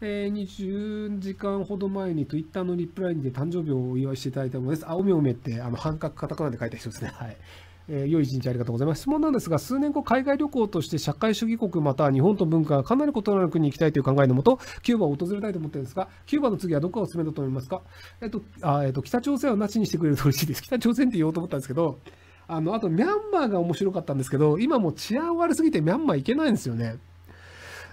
えー、20時間ほど前に Twitter のリプライで誕生日をお祝いしていただいたものです。あ、おめおめって、あの、半角カタカナで書いた人ですね。はい。えー、良い一日ありがとうございます。質問なんですが、数年後、海外旅行として社会主義国または日本と文化がかなり異なる国に行きたいという考えのもと、キューバを訪れたいと思ってるんですが、キューバの次はどこがおすすめだと思いますかえっと、あえっと、北朝鮮はなしにしてくれると嬉しいです。北朝鮮って言おうと思ったんですけど、あの、あとミャンマーが面白かったんですけど、今もう治安悪すぎてミャンマー行けないんですよね。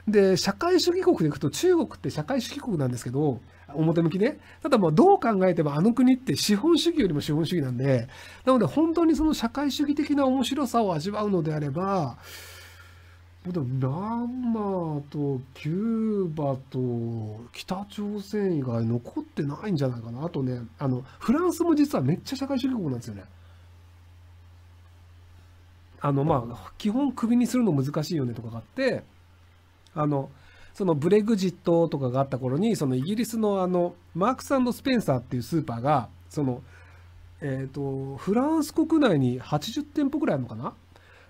で、社会主義国でいくと、中国って社会主義国なんですけど、表向きね。ただまあ、どう考えてもあの国って資本主義よりも資本主義なんで、なので本当にその社会主義的な面白さを味わうのであれば、でもラマとキューバと北朝鮮以外残ってないんじゃないかなあとねあのフランスも実はめっちゃ社会主義国なんですよね。あのまあ基本クビにするの難しいよねとかがあってあのそのブレグジットとかがあった頃にそのイギリスのあのマークススペンサーっていうスーパーがそのえーと、とフランス国内に80店舗ぐらいあるのかな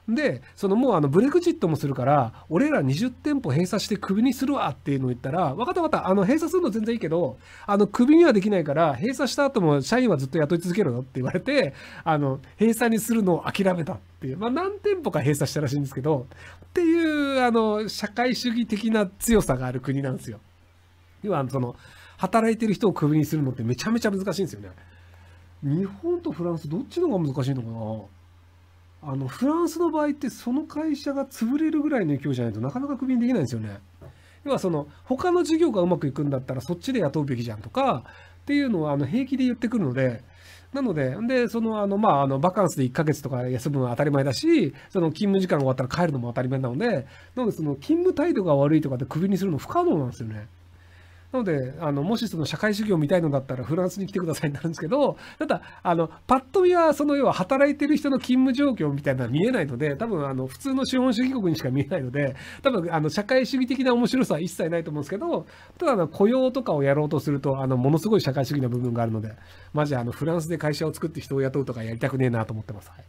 でそのもうあのブレグジットもするから俺ら20店舗閉鎖してクビにするわっていうのを言ったら分かった分かったあの閉鎖するの全然いいけどあのクビにはできないから閉鎖した後も社員はずっと雇い続けるのって言われてあの閉鎖にするのを諦めたっていう、まあ、何店舗か閉鎖したらしいんですけどっていうあの社会主義的な強さがある国なんですよ。要はその働いてる人をクビにするのってめちゃめちゃ難しいんですよね。日本とフランスどっちの方が難しいのかなあのフランスの場合ってその会社が潰れるぐらいの勢いじゃないとなかなかクビにできないんですよね。要はその他の事業がうまくいくんだったらそっちで雇うべきじゃんとかっていうのはあの平気で言ってくるので。なので、で、その、あの、まあ、あの、バカンスで1ヶ月とか休むのは当たり前だし、その、勤務時間が終わったら帰るのも当たり前なので、なので、その、勤務態度が悪いとかでクビにするの不可能なんですよね。なので、あのもしその社会主義を見たいのだったらフランスに来てくださいになるんですけど、ただ、あのパッと見は、その要は働いてる人の勤務状況みたいなのは見えないので、多分あの普通の資本主義国にしか見えないので、多分あの社会主義的な面白さは一切ないと思うんですけど、ただあの雇用とかをやろうとすると、あのものすごい社会主義な部分があるので、マジあのフランスで会社を作って人を雇うとかやりたくねえなと思ってます。はい